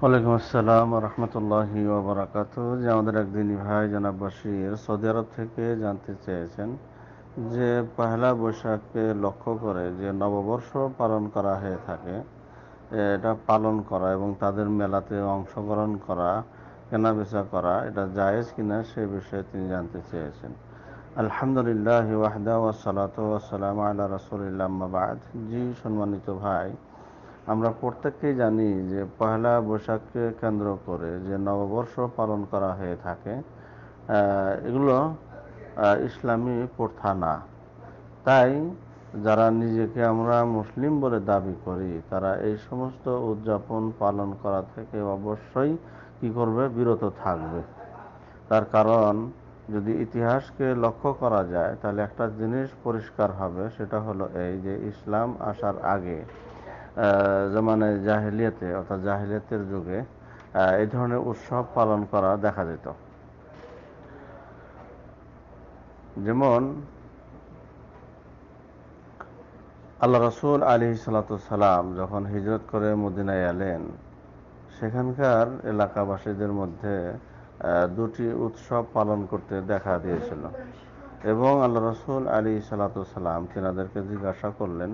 ওয়ালাইকুম আসসালাম রহমতুল্লাহ ওবরাকাত যে আমাদের একদিন ভাই জনাব বশির সৌদি আরব থেকে জানতে চেয়েছেন যে পহেলা বৈশাখকে লক্ষ্য করে যে নববর্ষ পালন করা হয়ে থাকে এটা পালন করা এবং তাদের মেলাতে অংশগ্রহণ করা কেনাবেচা করা এটা জায়েজ কিনা সে বিষয়ে তিনি জানতে চেয়েছেন আলহামদুলিল্লাহ ওয়াহদা ওয়াসালাত ওয়াসালাম আল্লাহ রসুলিল্লাহ বাদ জি সম্মানিত ভাই আমরা প্রত্যেককেই জানি যে পহেলা বৈশাখকে কেন্দ্র করে যে নববর্ষ পালন করা হয়ে থাকে এগুলো ইসলামী প্রথা না তাই যারা নিজেকে আমরা মুসলিম বলে দাবি করি তারা এই সমস্ত উদযাপন পালন করা থেকে অবশ্যই কি করবে বিরত থাকবে তার কারণ যদি ইতিহাসকে লক্ষ্য করা যায় তাহলে একটা জিনিস পরিষ্কার হবে সেটা হলো এই যে ইসলাম আসার আগে জামানায় জাহিলিয়াতে অর্থাৎ জাহিলিয়াতের যুগে এই ধরনের উৎসব পালন করা দেখা যেত যেমন আল্লাহ রসুল আলী সালাম যখন হিজরত করে মদিনায় এলেন সেখানকার এলাকাবাসীদের মধ্যে দুটি উৎসব পালন করতে দেখা দিয়েছিল এবং আল্লাহ রসুল আলী সালাম তিনাদেরকে জিজ্ঞাসা করলেন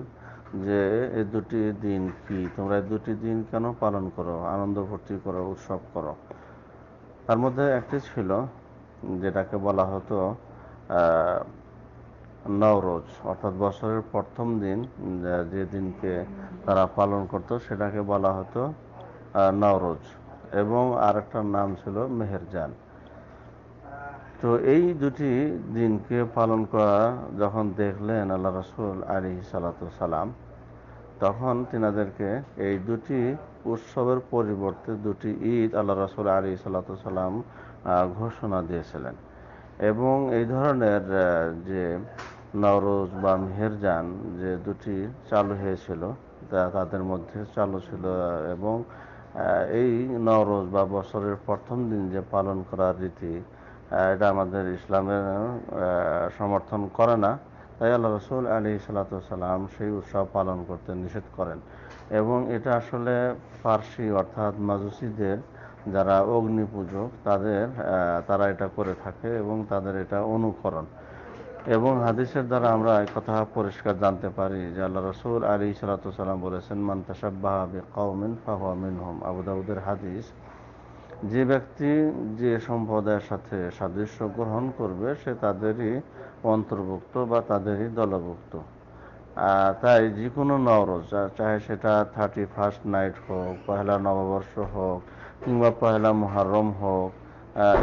যে এই দুটি দিন কি তোমরা এই দুটি দিন কেন পালন করো আনন্দ ভর্তি করো উৎসব করো তার মধ্যে একটি ছিল যেটাকে বলা হতো নওরোজ অর্থাৎ বছরের প্রথম দিন যে দিনকে তারা পালন করত সেটাকে বলা হতো নওরোজ এবং আরেকটার নাম ছিল মেহেরজান তো এই দুটি দিনকে পালন করা যখন দেখলেন আল্লাহ রসুল আলী সালাম তখন তিনাদেরকে এই দুটি উৎসবের পরিবর্তে দুটি ঈদ আল্লাহ রসুল আলী সাল্লাম ঘোষণা দিয়েছিলেন এবং এই ধরনের যে নওরোজ বা মেহেরজান যে দুটি চালু হয়েছিল তা তাদের মধ্যে চালু ছিল এবং এই নওরোজ বা বছরের প্রথম দিন যে পালন করার রীতি এটা আমাদের ইসলামের সমর্থন করে না তাই আল্লাহ রসুল আলী সালাতাম সেই উৎসব পালন করতে নিষেধ করেন এবং এটা আসলে ফার্সি অর্থাৎ মাজুসিদের যারা অগ্নি পূজক তাদের তারা এটা করে থাকে এবং তাদের এটা অনুকরণ এবং হাদিসের দ্বারা আমরা কথা পরিষ্কার জানতে পারি যে আল্লাহ রসুল আলী সালাতাম বলেছেন মান্তাসাব্বাহ কৌমিন ফাহুয়া হোম আবুদাউদের হাদিস যে ব্যক্তি যে সম্প্রদায়ের সাথে সাদৃশ্য গ্রহণ করবে সে তাদেরই অন্তর্ভুক্ত বা তাদেরই দলভুক্ত তাই যে কোনো নওরোজ চাহে সেটা থার্টি ফার্স্ট নাইট হোক পহেলা নববর্ষ হোক কিংবা পহেলা মহরম হোক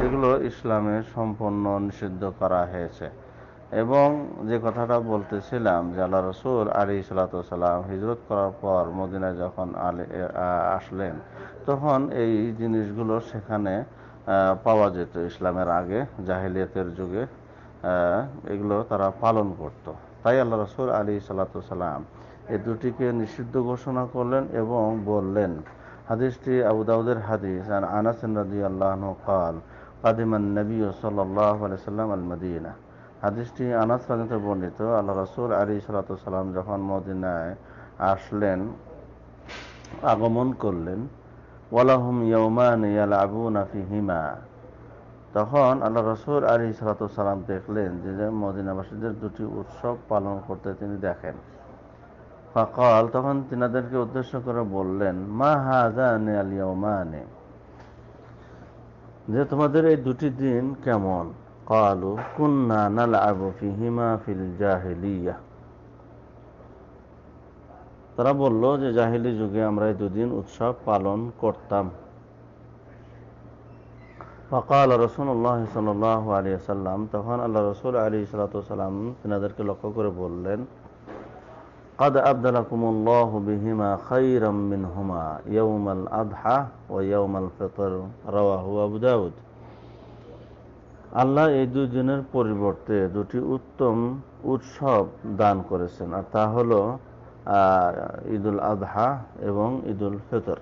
এগুলো ইসলামে সম্পূর্ণ নিষিদ্ধ করা হয়েছে এবং যে কথাটা বলতেছিলাম যে আল্লাহ রসুল আলী সাল্লাম হিজরত করার পর মদিনায় যখন আলে আসলেন তখন এই জিনিসগুলো সেখানে পাওয়া যেত ইসলামের আগে জাহিলিয়াতের যুগে এগুলো তারা পালন করত। তাই আল্লাহ রসুল আলী সাল্লাম এই দুটিকে নিষিদ্ধ ঘোষণা করলেন এবং বললেন হাদিসটি আবু দাউদের হাদিস আনাসিন রাজি আল্লাহ কাল কাদিমান নবী সাল্লাহ আলিয়া সাল্লাম আল হাদিসটি আনাস রাজনীতি বর্ণিত আল্লাহ রসুল আলী সালাতাম যখন মদিনায় আসলেন আগমন করলেন ওয়ালাহুম ইয়মান ইয়াল আবু নাফি হিমা তখন আল্লাহ রসুল আলী সালাতাম দেখলেন যে মদিনাবাসীদের দুটি উৎসব পালন করতে তিনি দেখেন ফাকাল তখন তিনাদেরকে উদ্দেশ্য করে বললেন মা হাজানে আলিয়া যে তোমাদের এই দুটি দিন কেমন قالوا كنا نلعب فيهما في الجاهلية ترى بولو جا جاهلية جوغي امرأي دو دين اتشاب پالون كورتام فقال رسول الله صلى الله عليه وسلم تفان الله رسول عليه الصلاة والسلام تنادر کے لقو کرے بولن قد أبدلكم الله بهما خيرا منهما يوم الأضحى ويوم الفطر رواه أبو داود আল্লাহ এই দুজনের পরিবর্তে দুটি উত্তম উৎসব দান করেছেন আর তা হল ঈদুল আজহা এবং ঈদুল ফিতর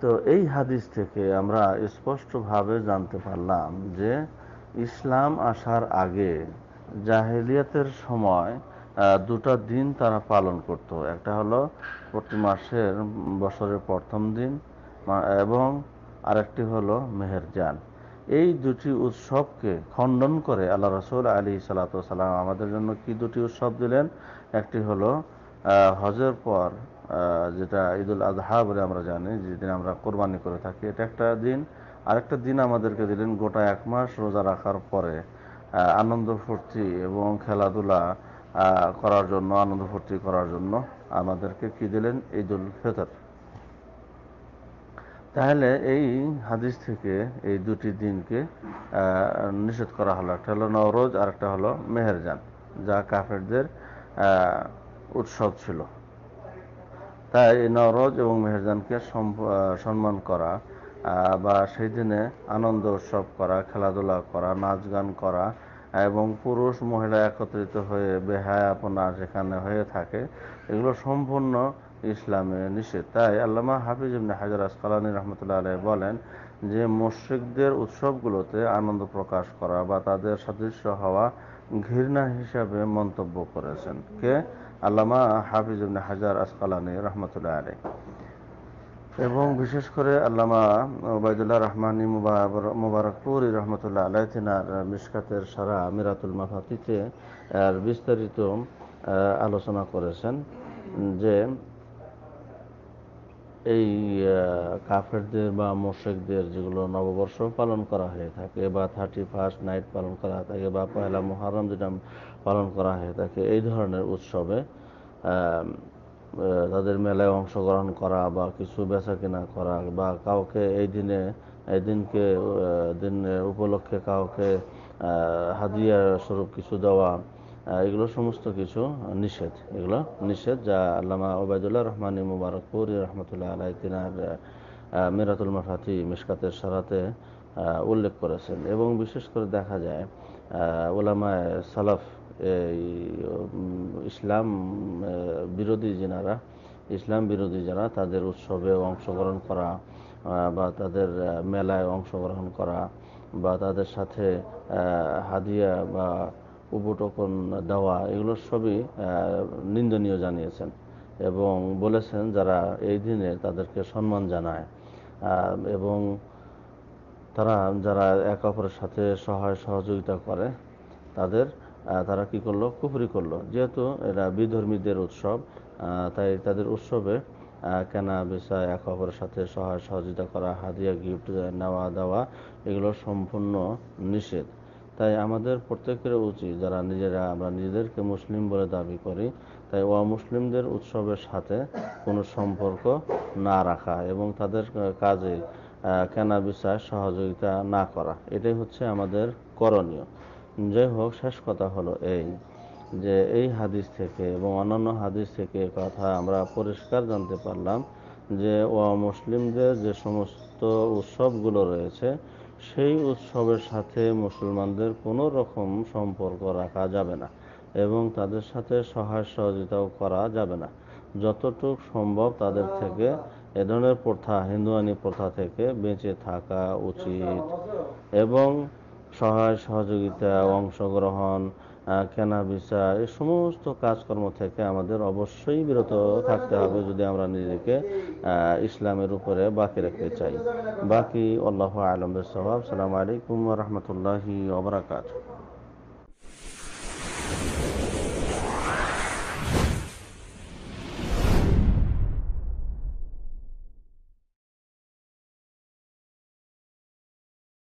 তো এই হাদিস থেকে আমরা স্পষ্টভাবে জানতে পারলাম যে ইসলাম আসার আগে জাহেলিয়াতের সময় দুটা দিন তারা পালন করত একটা হলো প্রতি মাসের বছরের প্রথম দিন এবং আরেকটি হলো মেহেরজান এই দুটি উৎসবকে খণ্ডন করে আল্লাহ রসুল আলী সালাতাম আমাদের জন্য কি দুটি উৎসব দিলেন একটি হলো হজের পর যেটা ঈদুল আজহা বলে আমরা জানি যেদিন আমরা কোরবানি করে থাকি এটা একটা দিন আরেকটা দিন আমাদেরকে দিলেন গোটা এক মাস রোজা রাখার পরে আনন্দ ফুর্তি এবং খেলাধুলা করার জন্য আনন্দ ফুর্তি করার জন্য আমাদেরকে কি দিলেন ঈদুল ফেতর তাহলে এই হাদিস থেকে এই দুটি দিনকে নিষেধ করা হলো একটা হলো নওরোজ আর একটা হলো মেহেরজান যা কাফেরদের উৎসব ছিল তাই এই নওরোজ এবং মেহেরজানকে সম্মান করা বা সেই দিনে আনন্দ উৎসব করা খেলাধুলা করা নাচ গান করা এবং পুরুষ মহিলা একত্রিত হয়ে বেহায়াপনা যেখানে হয়ে থাকে এগুলো সম্পূর্ণ ইসলামে নিষেধ তাই আল্লামা হাফিজ ইবনে হাজার আসকালানি রহমতুল্লাহ আলহ বলেন যে মসজিদদের উৎসবগুলোতে আনন্দ প্রকাশ করা বা তাদের সদৃশ্য হওয়া ঘৃণা হিসাবে মন্তব্য করেছেন কে আল্লামা হাফিজ ইবনে হাজার আসকালানি রহমতুল্লাহ আলহ এবং বিশেষ করে আল্লামা ওবায়দুল্লাহ রহমানি মুবারকপুরি রহমতুল্লাহ আলাই তিনার মিসকাতের সারা মিরাতুল মাফাতিতে বিস্তারিত আলোচনা করেছেন যে এই কাফেরদের বা মোশেকদের যেগুলো নববর্ষ পালন করা হয়ে থাকে বা থার্টি ফার্স্ট নাইট পালন করা হয়ে থাকে বা পয়লা মহরম যেটা পালন করা হয়ে থাকে এই ধরনের উৎসবে তাদের মেলায় অংশগ্রহণ করা বা কিছু বেচা কেনা করা বা কাউকে এই দিনে এই দিনকে দিন উপলক্ষে কাউকে হাদিয়া স্বরূপ কিছু দেওয়া এগুলো সমস্ত কিছু নিষেধ এগুলো নিষেধ যা আল্লামা ওবায়দুল্লাহ রহমানি মুবারকপুর রহমতুল্লাহ আলাই তিনার মিরাতুল মাফাতি মিসকাতের সারাতে উল্লেখ করেছেন এবং বিশেষ করে দেখা যায় ওলামা সালাফ এই ইসলাম বিরোধী যেনারা ইসলাম বিরোধী যারা তাদের উৎসবে অংশগ্রহণ করা বা তাদের মেলায় অংশগ্রহণ করা বা তাদের সাথে হাদিয়া বা উপটকন দেওয়া এগুলো সবই নিন্দনীয় জানিয়েছেন এবং বলেছেন যারা এই দিনে তাদেরকে সম্মান জানায় এবং তারা যারা এক অপরের সাথে সহায় সহযোগিতা করে তাদের তারা কি করলো কুফরি করলো যেহেতু এরা বিধর্মীদের উৎসব তাই তাদের উৎসবে কেনা বেচা একে অপরের সাথে সহায় সহযোগিতা করা হাদিয়া গিফট নেওয়া দেওয়া এগুলো সম্পূর্ণ নিষেধ তাই আমাদের প্রত্যেকের উচিত যারা নিজেরা আমরা নিজেদেরকে মুসলিম বলে দাবি করি তাই অমুসলিমদের উৎসবের সাথে কোনো সম্পর্ক না রাখা এবং তাদের কাজে কেনা বিচার সহযোগিতা না করা এটাই হচ্ছে আমাদের করণীয় যাই হোক শেষ কথা হলো এই যে এই হাদিস থেকে এবং অন্যান্য হাদিস থেকে কথা আমরা পরিষ্কার জানতে পারলাম যে অমুসলিমদের যে সমস্ত উৎসবগুলো রয়েছে সেই উৎসবের সাথে মুসলমানদের কোনো রকম সম্পর্ক রাখা যাবে না এবং তাদের সাথে সহায় সহযোগিতাও করা যাবে না যতটুক সম্ভব তাদের থেকে এ ধরনের প্রথা হিন্দুয়ানি প্রথা থেকে বেঁচে থাকা উচিত এবং সহায় সহযোগিতা অংশগ্রহণ কেনা বেচা এই সমস্ত কাজকর্ম থেকে আমাদের অবশ্যই বিরত থাকতে হবে যদি আমরা নিজেকে ইসলামের উপরে বাকি রাখতে চাই বাকি আল্লাহ আলমের সবাব সালাম আলাইকুম রহমতুল্লাহ ওবরাকাত